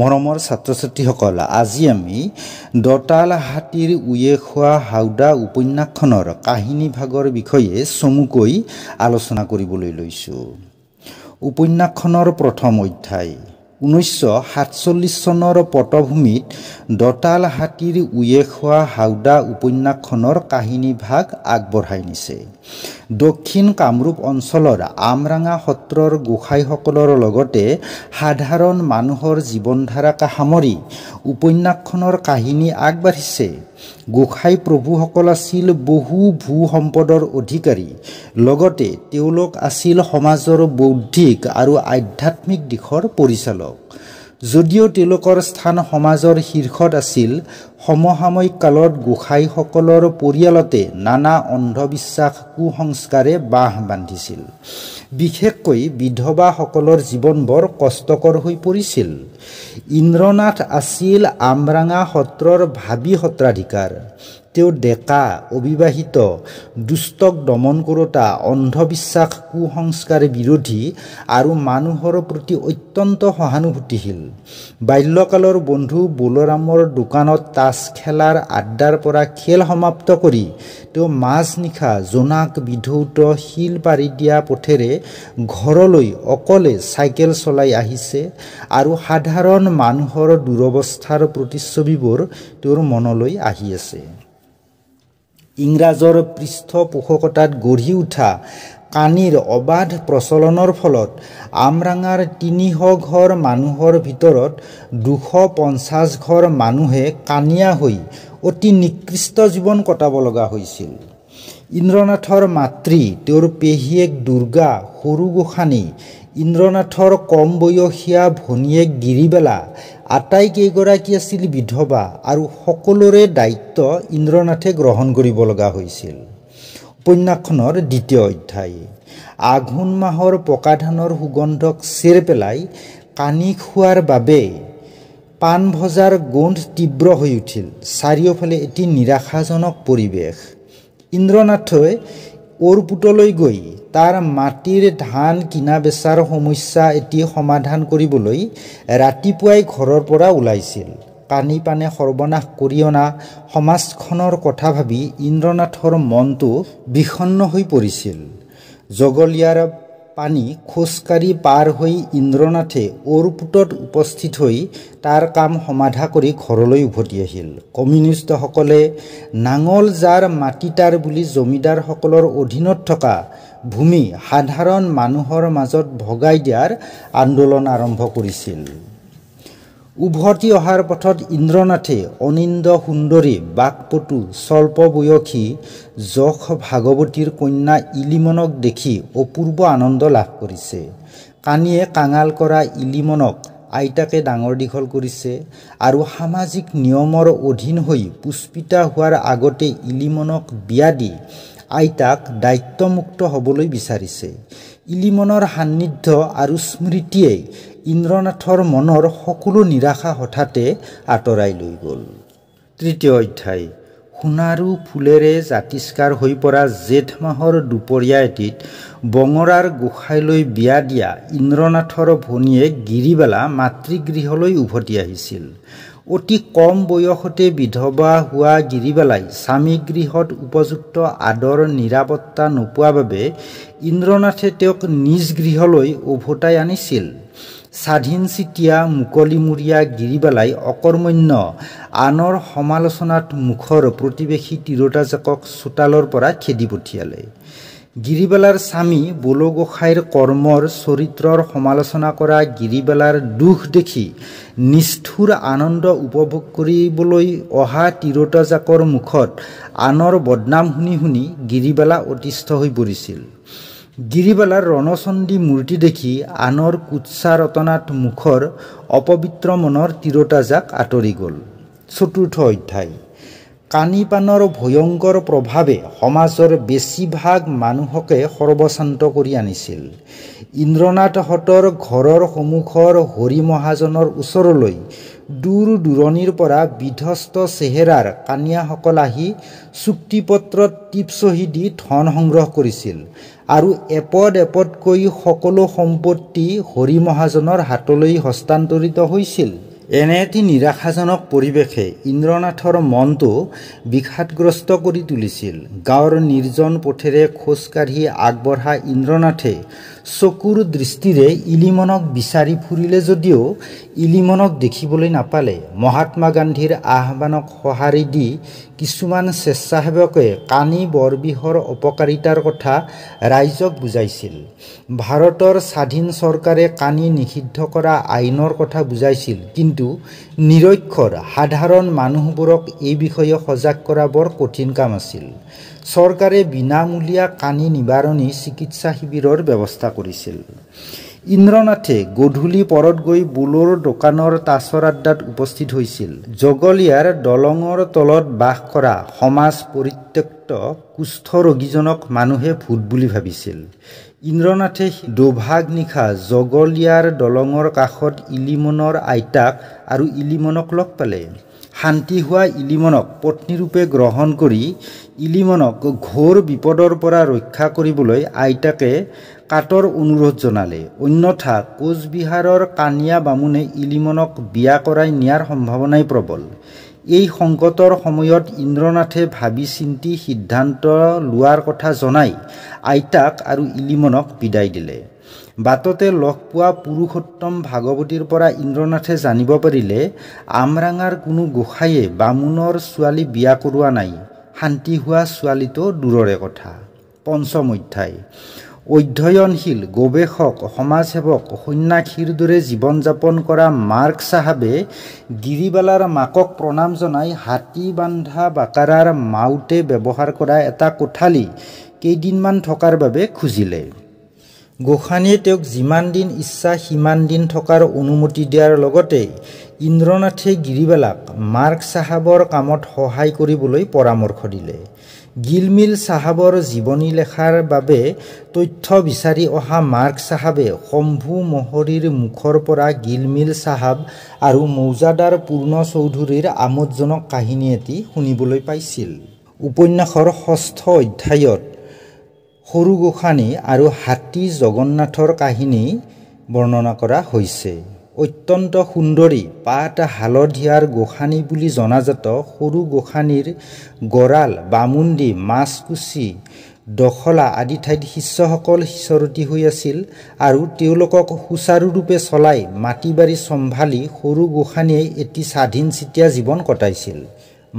মৰমৰ ছাত্ৰ ছাত্ৰীসকল আজি আমি দতাল হাতীৰ উয়ে খোৱা হাউদা উপন্যাসখনৰ কাহিনী ভাগৰ বিষয়ে চমুকৈ আলোচনা কৰিবলৈ লৈছোঁ উপন্যাসখনৰ প্ৰথম অধ্যায় ঊনৈছশ সাতচল্লিছ চনৰ পটভূমিত দতাল হাতীৰ উয়ে খোৱা হাউদা উপন্যাসখনৰ কাহিনী ভাগ আগবঢ়াই নিছে দক্ষিণ কামৰূপ অঞ্চলৰ আমৰাঙা সত্ৰৰ গোসাঁইসকলৰ লগতে সাধাৰণ মানুহৰ জীৱনধাৰাক সামৰি উপন্যাসখনৰ কাহিনী আগবাঢ়িছে গোসাঁই প্ৰভুসকল আছিল বহু ভূ সম্পদৰ অধিকাৰী লগতে তেওঁলোক আছিল সমাজৰ বৌদ্ধিক আৰু আধ্যাত্মিক দিশৰ পৰিচালক যদিও তেওঁলোকৰ স্থান সমাজৰ শীৰ্ষত আছিল সমসাময়িক কালত গোসাঁইসকলৰ পৰিয়ালতে নানা অন্ধবিশ্বাস কু সংস্কাৰে বাঁহ বান্ধিছিল বিশেষকৈ বিধৱাসকলৰ জীৱন বৰ কষ্টকৰ হৈ পৰিছিল ইন্দ্ৰনাথ আছিল আমৰাঙা সত্ৰৰ ভাবি সত্ৰাধিকাৰ তেওঁৰ ডেকা অবিবাহিত দুষ্টক দমন কৰোতা অন্ধবিশ্বাস কুসংস্কাৰ বিৰোধী আৰু মানুহৰ প্ৰতি অত্যন্ত সহানুভূতিশীল বাল্যকালৰ বন্ধু বলোৰামৰ দোকানত তাচ খেলাৰ আড্ডাৰ পৰা খেল সমাপ্ত কৰি তেওঁ মাজনিশা জোনাক বিধৌত শিল পাৰি দিয়া পথেৰে ঘৰলৈ অকলে চাইকেল চলাই আহিছে আৰু সাধাৰণ মানুহৰ দুৰৱস্থাৰ প্ৰতিচ্ছবিবোৰ তেওঁৰ মনলৈ আহি আছে ইংৰাজৰ পৃষ্ঠপোষকতাত গঢ়ি উঠা কানিৰ অবাধ প্ৰচলনৰ ফলত আমৰাঙাৰ তিনিশ ঘৰ মানুহৰ ভিতৰত দুশ পঞ্চাছ ঘৰ মানুহে কানিয়া হৈ অতি নিকৃষ্ট জীৱন কটাব লগা হৈছিল ইন্দ্ৰনাথৰ মাতৃ তেওঁৰ পেহীয়েক দুৰ্গা সৰু গোসানী ইন্দ্ৰনাথৰ কম বয়সীয়া ভনীয়েক গিৰিবেলা আটাইকেইগৰাকী আছিল বিধৱা আৰু সকলোৰে দায়িত্ব ইন্দ্ৰনাথে গ্ৰহণ কৰিব লগা হৈছিল উপন্যাসখনৰ দ্বিতীয় অধ্যায় আঘোণ মাহৰ পকা ধানৰ সুগন্ধক চেৰ পেলাই কানি খোৱাৰ বাবে পাণ ভজাৰ গোন্ধ তীব্ৰ হৈ উঠিল চাৰিওফালে এটি নিৰাশাজনক পৰিৱেশ ইন্দ্ৰনাথই পুটলৈ গৈ তাৰ মাটিৰ ধান কিনা বেচাৰ সমস্যা এটি সমাধান কৰিবলৈ ৰাতিপুৱাই ঘৰৰ পৰা ওলাইছিল কানি পানে সৰ্বনাশ কৰি অনা সমাজখনৰ কথা ভাবি ইন্দ্ৰনাথৰ মনটো বিষন্ন হৈ পৰিছিল জগলীয়াৰ পানী খোজকাঢ়ি পাৰ হৈ ইন্দ্ৰনাথে অৰুপুটত উপস্থিত হৈ তাৰ কাম সমাধা কৰি ঘৰলৈ উভতি আহিল কমিউনিষ্টসকলে নাঙল যাৰ মাটিতাৰ বুলি জমিদাৰসকলৰ অধীনত থকা ভূমি সাধাৰণ মানুহৰ মাজত ভগাই দিয়াৰ আন্দোলন আৰম্ভ কৰিছিল উভতি অহাৰ পথত ইন্দ্ৰনাথে অনিন্দ সুন্দৰী বাকপটু স্বল্পবয়সী যশ ভাগৱতীৰ কন্যা ইলিমনক দেখি অপূৰ্ব আনন্দ লাভ কৰিছে কানিয়ে কাঙাল কৰা ইলিমনক আইতাকে ডাঙৰ দীঘল কৰিছে আৰু সামাজিক নিয়মৰ অধীন হৈ পুষ্পিতা হোৱাৰ আগতে ইলিমনক বিয়া দি আইতাক দায়িত্বমুক্ত হ'বলৈ বিচাৰিছে ইলিমনৰ সান্নিধ্য আৰু স্মৃতিয়ে ইন্দ্ৰনাথৰ মনৰ সকলো নিৰাশা হঠাতে আঁতৰাই লৈ গ'ল তৃতীয় অধ্যায় সোণাৰু ফুলেৰে জাতিষ্কাৰ হৈ পৰা জেঠ মাহৰ দুপৰীয়া এটিত বঙৰাৰ গোসাঁইলৈ বিয়া দিয়া ইন্দ্ৰনাথৰ ভনীয়েক গিৰিবালা মাতৃগৃহলৈ উভতি আহিছিল অতি কম বয়সতে বিধৱা হোৱা গিৰিবালাই স্বামীগৃহত উপযুক্ত আদৰ নিৰাপত্তা নোপোৱা বাবে ইন্দ্ৰনাথে তেওঁক নিজ গৃহলৈ উভতাই আনিছিল স্বাধীন চিতীয়া মুকলিমূৰীয়া গিৰিবালাই অকৰ্মণ্য আনৰ সমালোচনাত মুখৰ প্ৰতিবেশী তিৰোতাজাকক চোতালৰ পৰা খেদি পঠিয়ালে গিৰিবালাৰ স্বামী বলগোসাঁইৰ কৰ্মৰ চৰিত্ৰৰ সমালোচনা কৰা গিৰিবালাৰ দুখ দেখি নিষ্ঠুৰ আনন্দ উপভোগ কৰিবলৈ অহা তিৰোতাজাকৰ মুখত আনৰ বদনাম শুনি শুনি গিৰিবালা অতিষ্ঠ হৈ পৰিছিল গিৰিবালাৰ ৰণচন্দী মূৰ্তি দেখি আনৰ কুৎসা ৰতনাত মুখৰ অপবিত্ৰ মনৰ তিৰোতা যাক আঁতৰি গ'ল চতুৰ্থ অধ্যায় পাণৰ ভয়ংকৰ প্ৰভাৱে সমাজৰ বেছিভাগ মানুহকে সৰ্বশান্ত কৰি আনিছিল ইন্দ্ৰনাথহঁতৰ ঘৰৰ সন্মুখৰ হৰি মহাজনৰ ওচৰলৈ দূৰ দূৰণিৰ পৰা বিধ্বস্ত চেহেৰাৰ কানিয়াসকল আহি চুক্তিপত্ৰত টিপচহী দি ধন সংগ্ৰহ কৰিছিল আৰু এপদ এপদকৈ সকলো সম্পত্তি হৰি মহাজনৰ হাতলৈ হস্তান্তৰিত হৈছিল এনে এটি নিৰাশাজনক পৰিৱেশে ইন্দ্ৰনাথৰ মনটো বিষাদগ্ৰস্ত কৰি তুলিছিল গাঁৱৰ নিৰ্জন পথেৰে খোজকাঢ়ি আগবঢ়া ইন্দ্ৰনাথে চকুৰ দৃষ্টিৰে ইলিমনক বিচাৰি ফুৰিলে যদিও ইলিমনক দেখিবলৈ নাপালে মহাত্মা গান্ধীৰ আহ্বানক সঁহাৰি দি কিছুমান স্বেচ্ছাসেৱকে কানি বৰবিহৰ অপকাৰিতাৰ কথা ৰাইজক বুজাইছিল ভাৰতৰ স্বাধীন চৰকাৰে কানি নিষিদ্ধ কৰা আইনৰ কথা বুজাইছিল কিন্তু নিৰক্ষৰ সাধাৰণ মানুহবোৰক এই বিষয়ে সজাগ কৰা বৰ কঠিন কাম আছিল চৰকাৰে বিনামূলীয়া কানি নিবাৰণী চিকিৎসা শিবিৰৰ ব্যৱস্থা কৰিছিল ইন্দ্ৰনাথে গধূলি পৰত গৈ বোলৰ দোকানৰ তাছৰ আড্ডাত উপস্থিত হৈছিল জগলীয়াৰ দলঙৰ তলত বাস কৰা সমাজ পৰিত্যক্ত কুষ্ঠ ৰোগীজনক মানুহে ভূত বুলি ভাবিছিল ইন্দ্ৰনাথে দুভাগ নিশা জগলীয়াৰ দলঙৰ কাষত ইলিমনৰ আইতাক আৰু ইলিমনক লগ পালে শান্তি হোৱা ইলিমনক পত্নীৰূপে গ্ৰহণ কৰি ইলিমনক ঘোৰ বিপদৰ পৰা ৰক্ষা কৰিবলৈ আইতাকে কাটৰ অনুৰোধ জনালে অন্যথা কোচবিহাৰৰ কানিয়া বামুণে ইলিমনক বিয়া কৰাই নিয়াৰ সম্ভাৱনাই প্ৰবল এই সংকটৰ সময়ত ইন্দ্ৰনাথে ভাবি চিন্তি সিদ্ধান্ত লোৱাৰ কথা জনাই আইতাক আৰু ইলিমনক বিদায় দিলে বাটতে লগ পোৱা পুৰুষোত্তম ভাগৱতীৰ পৰা ইন্দ্ৰনাথে জানিব পাৰিলে আমৰাঙাৰ কোনো গোসাঁয়ে বামুণৰ ছোৱালী বিয়া কৰোৱা নাই শান্তি হোৱা ছোৱালীটো দূৰৰে কথা পঞ্চম অধ্যায় অধ্যয়নশীল গৱেষক সমাজসেৱক সন্যাসীৰ দৰে জীৱন যাপন কৰা মাৰ্ক চাহাবে গিৰিবালাৰ মাকক প্ৰণাম জনাই হাতী বান্ধা বাকাৰাৰ মাউতে ব্যৱহাৰ কৰা এটা কোঠালি কেইদিনমান থকাৰ বাবে খুজিলে গোসানীয়ে তেওঁক যিমান দিন ইচ্ছা সিমান দিন থকাৰ অনুমতি দিয়াৰ লগতে ইন্দ্ৰনাথে গিৰিবালাক মাৰ্ক চাহাবৰ কামত সহায় কৰিবলৈ পৰামৰ্শ দিলে গিলমিল চাহাবৰ জীৱনী লেখাৰ বাবে তথ্য বিচাৰি অহা মাৰ্ক চাহাবে শম্ভু মহৰীৰ মুখৰ পৰা গিলমিল চাহাব আৰু মৌজাদাৰ পূৰ্ণ চৌধুৰীৰ আমোদজনক কাহিনী এটি শুনিবলৈ পাইছিল উপন্যাসৰ ষষ্ঠ অধ্যায়ত সৰু গোসাঁনী আৰু হাতী জগন্নাথৰ কাহিনী বৰ্ণনা কৰা হৈছে অত্যন্ত সুন্দৰী পাত হালধীয়াৰ গোসাঁনী বুলি জনাজাত সৰু গোসাঁনীৰ গঁৰাল বামুণ্ডী মাছকুচি দখলা আদি ঠাইত শিষ্যসকল সিঁচৰতি হৈ আছিল আৰু তেওঁলোকক সুচাৰুৰূপে চলাই মাটি বাৰী চম্ভালি সৰু গোসাঁনীয়ে এটি স্বাধীন চিটীয়া জীৱন কটাইছিল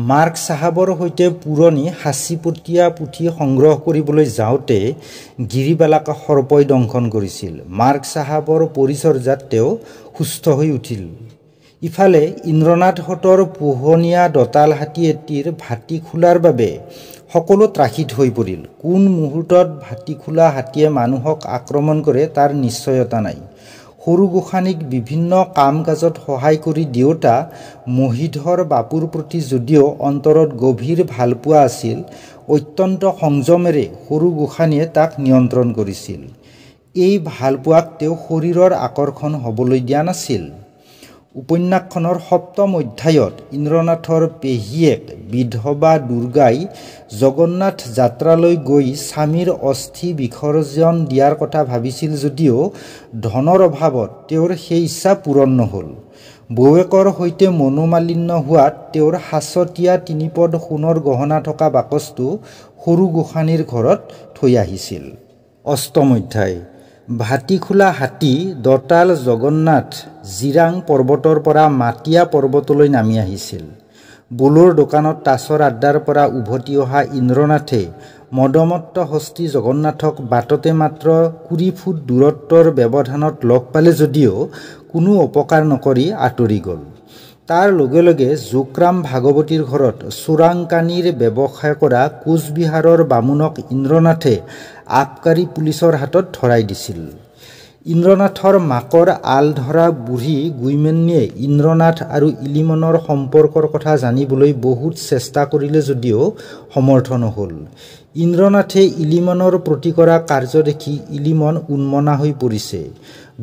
মাৰ্ক চাহাবৰ সৈতে পুৰণি সাঁচি সাঁচিপতীয়া পুথি সংগ্ৰহ কৰিবলৈ যাওঁতে গিৰিবালাক সৰ্পই দংশন কৰিছিল মাৰ্ক চাহাবৰ পৰিচৰ্যাত তেওঁ সুস্থ হৈ উঠিল ইফালে ইন্দ্ৰনাথহঁতৰ পোহনীয়া দঁতাল হাতী এটিৰ ভাটি খোলাৰ বাবে সকলো ত্ৰাসিত হৈ পৰিল কোন মুহূৰ্তত ভাটি খোলা হাতীয়ে মানুহক আক্ৰমণ কৰে তাৰ নিশ্চয়তা নাই সৰু গোসানীক বিভিন্ন কাম কাজত সহায় কৰি দেউতা মহিধৰ বাপুৰ প্ৰতি যদিও অন্তৰত গভীৰ ভালপোৱা আছিল অত্যন্ত সংযমেৰে সৰু গোসানীয়ে তাক নিয়ন্ত্ৰণ কৰিছিল এই ভালপোৱাক তেওঁ শৰীৰৰ আকৰ্ষণ হ'বলৈ দিয়া নাছিল উপন্যাসখনৰ সপ্তম অধ্যায়ত ইন্দ্ৰনাথৰ পেহীয়েক বিধৱা দুৰ্গাই জগন্নাথ যাত্ৰালৈ গৈ স্বামীৰ অস্থি বিসৰ্জন দিয়াৰ কথা ভাবিছিল যদিও ধনৰ অভাৱত তেওঁৰ সেই ইচ্ছা পূৰণ নহ'ল বৌৱেকৰ সৈতে মনোমালিন্য হোৱাত তেওঁৰ সাঁচতীয়া তিনিপদ সোণৰ গহনা থকা বাকচটো সৰু গোসাঁনীৰ ঘৰত থৈ আহিছিল অষ্টম অধ্যায় ভাটিখোলা হাতী দতাল জগন্নাথ জিৰাং পৰ্বতৰ পৰা মাটিয়া পৰ্বতলৈ নামি আহিছিল বুলুৰ দোকানত তাছৰ আড্ডাৰ পৰা উভতি অহা ইন্দ্ৰনাথে মদমত্ত হস্তি জগন্নাথক বাটতে মাত্ৰ কুৰি ফুট দূৰত্বৰ ব্যৱধানত লগ পালে যদিও কোনো অপকাৰ নকৰি আঁতৰি গ'ল তাৰ লগে লগে জোকৰাম ভাগৱতীৰ ঘৰত চোৰাংকানিৰ ব্যৱসায় কৰা কোচবিহাৰৰ বামুণক ইন্দ্ৰনাথে আবকাৰী পুলিচৰ হাতত ধৰাই দিছিল ইন্দ্ৰনাথৰ মাকৰ আল ধৰা বুঢ়ী গুইমেনীয়ে ইন্দ্ৰনাথ আৰু ইলিমনৰ সম্পৰ্কৰ কথা জানিবলৈ বহুত চেষ্টা কৰিলে যদিও সমৰ্থ নহ'ল ইন্দ্ৰনাথে ইলিমনৰ প্ৰতি কৰা কাৰ্য দেখি ইলিমন উন্মনা হৈ পৰিছে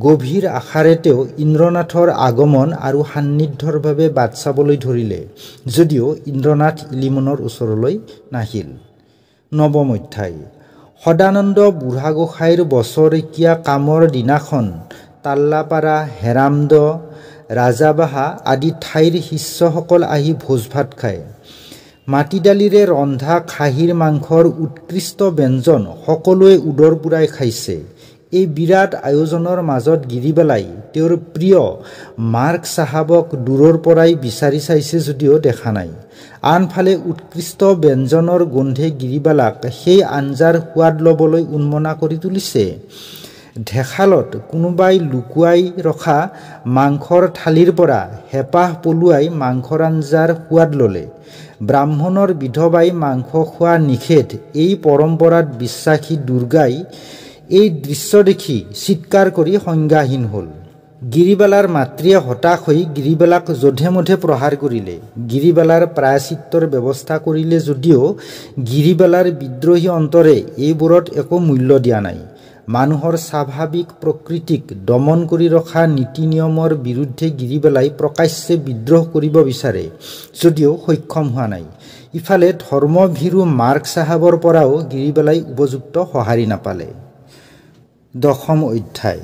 গভীৰ আশাৰে তেওঁ ইন্দ্ৰনাথৰ আগমন আৰু সান্নিধ্যৰভাৱে বাট চাবলৈ ধৰিলে যদিও ইন্দ্ৰনাথ ইলিমনৰ ওচৰলৈ নাহিল নৱম অধ্যায় সদানন্দ বুঢ়াগোসাঁইৰ বছৰেকীয়া কামৰ দিনাখন তাল্লাপাৰা হেৰামদ ৰাজাবাহা আদি ঠাইৰ শিষ্যসকল আহি ভোজ ভাত খায় মাটিদালিৰে ৰন্ধা খাহীৰ মাংসৰ উৎকৃষ্ট ব্যঞ্জন সকলোৱে উদৰ পুৰাই খাইছে এই বিৰাট আয়োজনৰ মাজত গিৰি পেলাই তেওঁৰ প্ৰিয় মাৰ্ক চাহাবক দূৰৰ পৰাই বিচাৰি চাইছে যদিও দেখা নাই আনফালে উৎকৃষ্ট ব্যঞ্জনৰ গোন্ধে গিৰিবালাক সেই আঞ্জাৰ সোৱাদ ল'বলৈ উন্মনা কৰি তুলিছে ঢেখালত কোনোবাই লুকুৱাই ৰখা মাংসৰ থালিৰ পৰা হেঁপাহ পলুৱাই মাংসৰ আঞ্জাৰ সোৱাদ ল'লে ব্ৰাহ্মণৰ বিধৱাই মাংস খোৱা নিষেধ এই পৰম্পৰাত বিশ্বাসী দুৰ্গাই এই দৃশ্য দেখি চিৎকাৰ কৰি সংজ্ঞাহীন হ'ল গিৰিবালাৰ মাতৃয়ে হতাশ হৈ গিৰিবালাক যধে মধে প্ৰহাৰ কৰিলে গিৰিবালাৰ প্ৰায়চিত্ৰৰ ব্যৱস্থা কৰিলে যদিও গিৰিবালাৰ বিদ্ৰোহী অন্তৰে এইবোৰত একো মূল্য দিয়া নাই মানুহৰ স্বাভাৱিক প্ৰকৃতিক দমন কৰি ৰখা নীতি নিয়মৰ বিৰুদ্ধে গিৰিবেলাই প্ৰকাশ্যে বিদ্ৰোহ কৰিব বিচাৰে যদিও সক্ষম হোৱা নাই ইফালে ধৰ্মভীৰু মাৰ্ক চাহাবৰ পৰাও গিৰিবেলাই উপযুক্ত সঁহাৰি নাপালে দশম অধ্যায়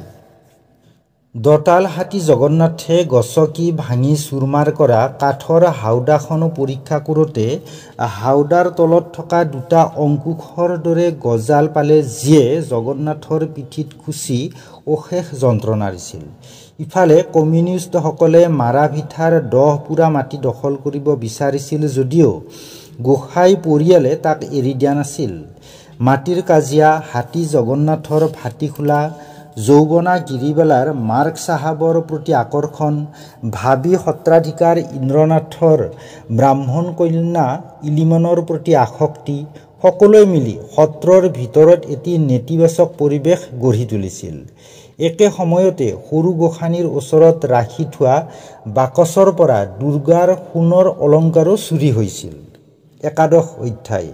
দঁতাল হাতী জগন্নাথে গছকি ভাঙি চুৰমাৰ কৰা কাঠৰ হাওদাখনো পৰীক্ষা কৰোঁতে হাওদাৰ তলত থকা দুটা অংকুশৰ দৰে গজাল পালে যিয়ে জগন্নাথৰ পিঠিত খুচি অশেষ যন্ত্ৰণা দিছিল ইফালে কমিউনিষ্টসকলে মাৰাভিঠাৰ দহ পুৰা মাটি দখল কৰিব বিচাৰিছিল যদিও গোসাঁই পৰিয়ালে তাক এৰি দিয়া নাছিল মাটিৰ কাজিয়া হাতী জগন্নাথৰ ভাটিখোলা যৌৱনা গিৰিবেলাৰ মাৰ্গ চাহাবৰ প্ৰতি আকৰ্ষণ ভাবি সত্ৰাধিকাৰ ইন্দ্ৰনাথৰ ব্ৰাহ্মণ কন্যা ইলিমনৰ প্ৰতি আসক্তি সকলোৱে মিলি সত্ৰৰ ভিতৰত এটি নেতিবাচক পৰিৱেশ গঢ়ি তুলিছিল একে সময়তে সৰু গোসানীৰ ওচৰত ৰাখি থোৱা বাকচৰ পৰা দুৰ্গাৰ সোণৰ অলংকাৰো চুৰি হৈছিল একাদশ অধ্যায়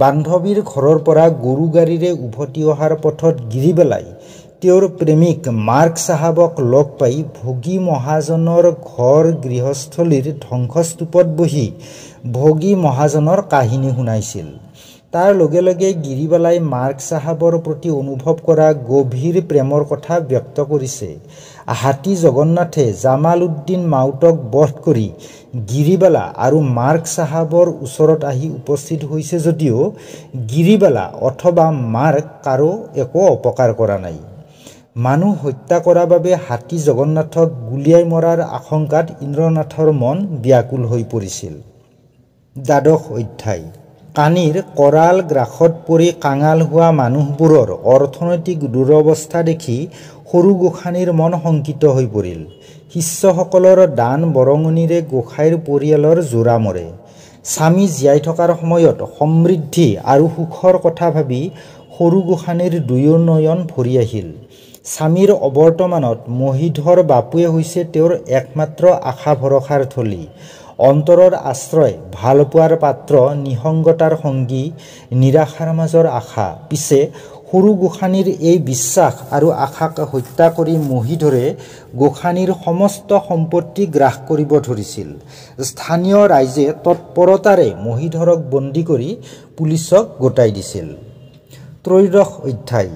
বান্ধৱীৰ ঘৰৰ পৰা গৰু গাড়ীৰে উভতি অহাৰ পথত গিৰি পেলাই তেওঁৰ প্ৰেমিক মাৰ্ক চাহাবক লগ পাই ভোগী মহাজনৰ ঘৰ গৃহস্থলীৰ ধ্বংসস্তূপত বহি ভোগী মহাজনৰ কাহিনী শুনাইছিল তাৰ লগে লগে গিৰিবালাই মাৰ্ক চাহাবৰ প্ৰতি অনুভৱ কৰা গভীৰ প্ৰেমৰ কথা ব্যক্ত কৰিছে হাতী জগন্নাথে জামাল উদ্দিন মাউতক বধ কৰি গিৰিবালা আৰু মাৰ্ক চাহাবৰ ওচৰত আহি উপস্থিত হৈছে যদিও গিৰিবালা অথবা মাৰ্ক কাৰো একো অপকাৰ কৰা নাই মানুহ হত্যা কৰাৰ বাবে হাতী জগন্নাথক গুলীয়াই মৰাৰ আশংকাত ইন্দ্ৰনাথৰ মন ব্যাকুল হৈ পৰিছিল দ্বাদশ অধ্যায় কানিৰ কৰাল গ্ৰাসত পৰি কাঙাল হোৱা মানুহবোৰৰ অৰ্থনৈতিক দুৰৱস্থা দেখি সৰু গোসাঁনীৰ মন শংকিত হৈ পৰিল শিষ্যসকলৰ দান বৰঙণিৰে গোঁসাইৰ পৰিয়ালৰ জোৰা মৰে স্বামী জীয়াই থকাৰ সময়ত সমৃদ্ধি আৰু সুখৰ কথা ভাবি সৰু গোসাঁনীৰ দুয়োনয়ন ভৰি আহিল স্বামীৰ অৱৰ্তমানত মহীধৰ বাপুৱে হৈছে তেওঁৰ একমাত্ৰ আশা ভৰসাৰ থলী অন্তৰৰ আশ্ৰয় ভাল পোৱাৰ পাত্ৰ নিসংগতাৰ সংগী নিৰাশাৰ মাজৰ আশা পিছে সৰু গোসাঁনীৰ এই বিশ্বাস আৰু আশাক হত্যা কৰি মহীধৰে গোসানীৰ সমস্ত সম্পত্তি গ্ৰাস কৰিব ধৰিছিল স্থানীয় ৰাইজে তৎপৰতাৰে মহীধৰক বন্দী কৰি পুলিচক গোটাই দিছিল ত্ৰয়োদশ অধ্যায়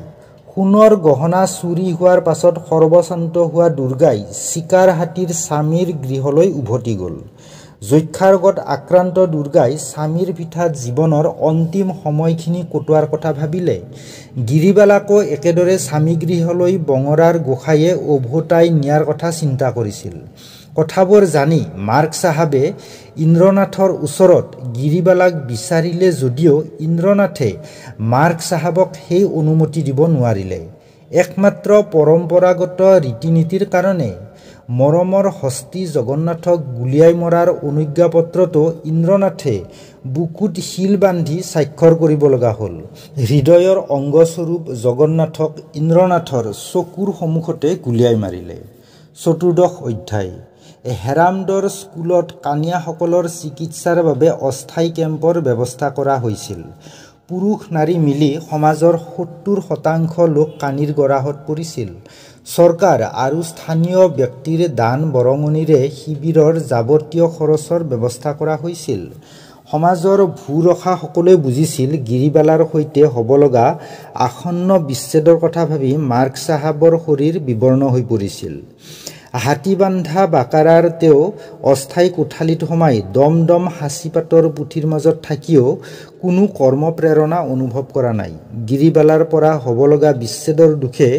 সোণৰ গহনা চুৰি হোৱাৰ পাছত সৰ্বশান্ত হোৱা দুৰ্গাই চিকাৰ হাতীৰ স্বামীৰ গৃহলৈ উভতি গ'ল যক্ষাৰোগত আক্ৰান্ত দুৰ্গাই স্বামীৰ পিঠাত জীৱনৰ অন্তিম সময়খিনি কটোৱাৰ কথা ভাবিলে গিৰিবালাকো একেদৰে স্বামীগৃহলৈ বঙৰাৰ গোসাঁয়ে উভতাই নিয়াৰ কথা চিন্তা কৰিছিল কথাবোৰ জানি মাৰ্গ চাহাবে ইন্দ্ৰনাথৰ ওচৰত গিৰিবালাক বিচাৰিলে যদিও ইন্দ্ৰনাথে মাৰ্গ চাহাবক সেই অনুমতি দিব নোৱাৰিলে একমাত্ৰ পৰম্পৰাগত ৰীতি নীতিৰ কাৰণে মৰমৰ হস্তি জগন্নাথক গুলিয়াই মৰাৰ অনুজ্ঞাপত্ৰটো ইন্দ্ৰনাথে বুকুত শিল বান্ধি স্বাক্ষৰ কৰিব লগা হ'ল হৃদয়ৰ অংগস্বৰূপ জগন্নাথক ইন্দ্ৰনাথৰ চকুৰ সন্মুখতে গুলিয়াই মাৰিলে চতুৰ্দশ অধ্যায় হেৰামডৰ স্কুলত কানিয়াসকলৰ চিকিৎসাৰ বাবে অস্থায়ী কেম্পৰ ব্যৱস্থা কৰা হৈছিল পুৰুষ নাৰী মিলি সমাজৰ সত্তৰ শতাংশ লোক কানিৰ গৰাহত পৰিছিল চৰকাৰ আৰু স্থানীয় ব্যক্তিৰ দান বৰঙণিৰে শিবিৰৰ যাৱতীয় খৰচৰ ব্যৱস্থা কৰা হৈছিল সমাজৰ ভূ ৰখা সকলোৱে বুজিছিল গিৰিবালাৰ সৈতে হ'ব লগা আসন্ন বিচ্ছেদৰ কথা ভাবি মাৰ্ক চাহাবৰ শৰীৰ বিৱৰ্ণ হৈ পৰিছিল হাতীবান্ধা বাকাৰাৰ তেওঁ অস্থায়ী কোঠালীত সোমাই দম দম সাঁচিপাতৰ পুথিৰ মাজত থাকিও কোনো কৰ্ম প্ৰেৰণা অনুভৱ কৰা নাই গিৰিবালাৰ পৰা হ'ব লগা বিচ্ছেদৰ দুখে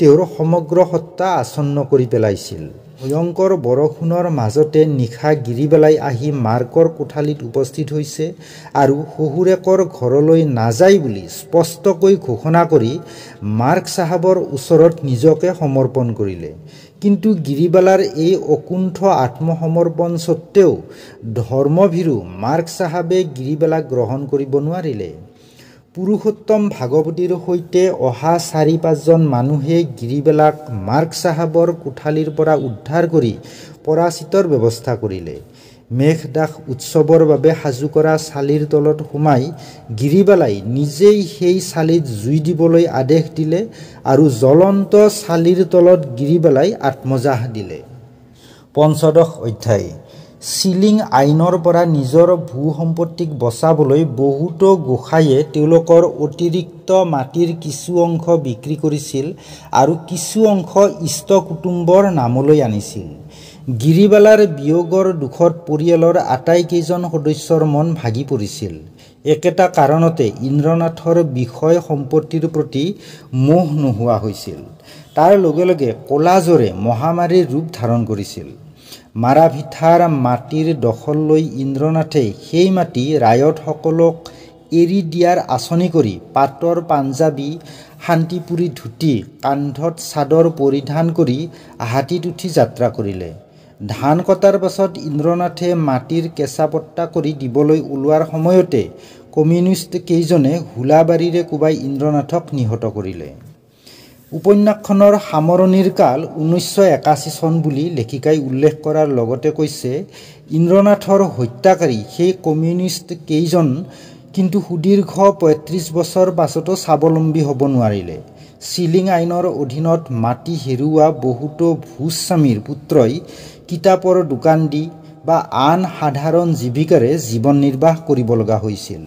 তেওঁৰ সমগ্ৰ সত্তা আচন্ন কৰি পেলাইছিল ভয়ংকৰ বৰষুণৰ মাজতে নিশা গিৰিবেলাই আহি মাৰ্কৰ কোঠালীত উপস্থিত হৈছে আৰু শহুৰেকৰ ঘৰলৈ নাযায় বুলি স্পষ্টকৈ ঘোষণা কৰি মাৰ্ক চাহাবৰ ওচৰত নিজকে সমৰ্পণ কৰিলে কিন্তু গিৰিবালাৰ এই অকুণ্ঠ আত্মসমৰ্পণ স্বত্বেও ধৰ্মভীৰু মাৰ্ক চাহাবে গিৰিবালাক গ্ৰহণ কৰিব নোৱাৰিলে পুৰুষোত্তম ভাগৱতীৰ সৈতে অহা চাৰি পাঁচজন মানুহে গিৰিবেলাক মাৰ্ক চাহাবৰ কোঠালীৰ পৰা উদ্ধাৰ কৰি পৰাচিতৰ ব্যৱস্থা কৰিলে মেঘ দাস উৎসৱৰ বাবে সাজু কৰা চালিৰ তলত সোমাই গিৰিবালাই নিজেই সেই চালিত জুই দিবলৈ আদেশ দিলে আৰু জ্বলন্ত চালিৰ তলত গিৰিবালাই আত্মজাহ দিলে পঞ্চদশ অধ্যায় চিলিং আইনৰ পৰা নিজৰ ভূ সম্পত্তিক বচাবলৈ বহুতো গোসাঁয়ে তেওঁলোকৰ অতিৰিক্ত মাটিৰ কিছু অংশ বিক্ৰী কৰিছিল আৰু কিছু অংশ ইষ্ট কুটুম্বৰ নামলৈ আনিছিল গিৰিবালাৰ বিয়োগৰ দুখত পৰিয়ালৰ আটাইকেইজন সদস্যৰ মন ভাগি পৰিছিল একেটা কাৰণতে ইন্দ্ৰনাথৰ বিষয় সম্পত্তিৰ প্ৰতি মোহ নোহোৱা হৈছিল তাৰ লগে লগে কলাজৰে মহামাৰীৰ ৰূপ ধাৰণ কৰিছিল মাৰাভিঠাৰ মাটিৰ দখল লৈ ইন্দ্ৰনাথে সেই মাটি ৰায়তসকলক এৰি দিয়াৰ আঁচনি কৰি পাটৰ পাঞ্জাবী শান্তিপুৰী ধুতি কান্ধত চাদৰ পৰিধান কৰি হাতীত উঠি যাত্ৰা কৰিলে ধান কটাৰ পাছত ইন্দ্ৰনাথে মাটিৰ কেঁচা পট্টা কৰি দিবলৈ ওলোৱাৰ সময়তে কমিউনিষ্ট কেইজনে হোলাবাৰীৰে কোবাই ইন্দ্ৰনাথক নিহত কৰিলে উপন্যাসখনৰ সামৰণিৰ কাল ঊনৈছশ একাশী চন বুলি লেখিকাই উল্লেখ কৰাৰ লগতে কৈছে ইন্দ্ৰনাথৰ হত্যাকাৰী সেই কমিউনিষ্ট কেইজন কিন্তু সুদীৰ্ঘ পঁয়ত্ৰিছ বছৰ পাছতো স্বাৱলম্বী হ'ব নোৱাৰিলে চিলিং আইনৰ অধীনত মাটি হেৰুওৱা বহুতো ভূস্বামীৰ পুত্ৰই কিতাপৰ দোকান দি বা আন সাধাৰণ জীৱিকাৰে জীৱন নিৰ্বাহ কৰিব লগা হৈছিল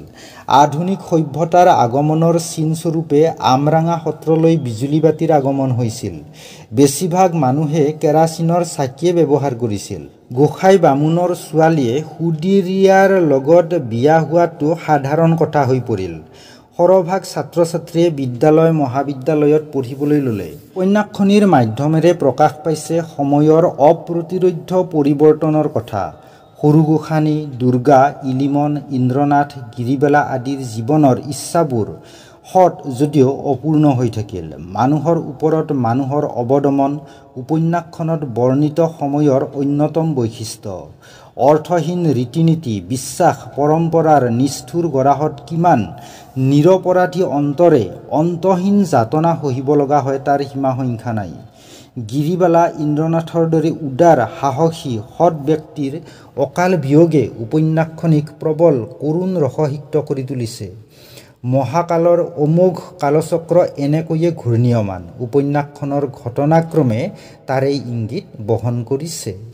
আধুনিক সভ্যতাৰ আগমনৰ চিনস্বৰূপে আমৰাঙা সত্ৰলৈ বিজুলী বাতিৰ আগমন হৈছিল বেছিভাগ মানুহে কেৰাচিনৰ চাকিয়ে ব্যৱহাৰ কৰিছিল গোসাঁই বামুণৰ ছোৱালীয়ে সুদীৰিয়াৰ লগত বিয়া হোৱাটো সাধাৰণ কথা হৈ পৰিল সৰহভাগ ছাত্ৰ ছাত্ৰীয়ে বিদ্যালয় মহাবিদ্যালয়ত পঢ়িবলৈ ল'লে উপন্যাসখনিৰ মাধ্যমেৰে প্ৰকাশ পাইছে সময়ৰ অপ্ৰতিৰোধ্য পৰিৱৰ্তনৰ কথা সৰু সৰুগোসানী দুৰ্গা ইলিমন ইন্দ্ৰনাথ গিৰিবেলা আদিৰ জীৱনৰ ইচ্ছাবোৰ সৎ যদিও অপূৰ্ণ হৈ থাকিল মানুহৰ ওপৰত মানুহৰ অৱদমন উপন্যাসখনত বৰ্ণিত সময়ৰ অন্যতম বৈশিষ্ট্য অৰ্থহীন ৰীতি নীতি বিশ্বাস পৰম্পৰাৰ নিষ্ঠুৰ গৰাহত কিমান নিৰপৰাধী অন্তৰে অন্তহীন যাতনা সহিব লগা হয় তাৰ সীমা সংখ্যা নাই গিৰিবালা ইন্দ্ৰনাথৰ দৰে উদাৰ সাহসী সৎ ব্যক্তিৰ অকাল বিয়োগে উপন্যাসখনিক প্ৰবল কৰুণ ৰসসিক্ত কৰি তুলিছে মহাকালৰ অমোঘ কালচক্ৰ এনেকৈয়ে ঘূৰ্ণীয়মান উপন্যাসখনৰ ঘটনাক্ৰমে তাৰেই ইংগিত বহন কৰিছে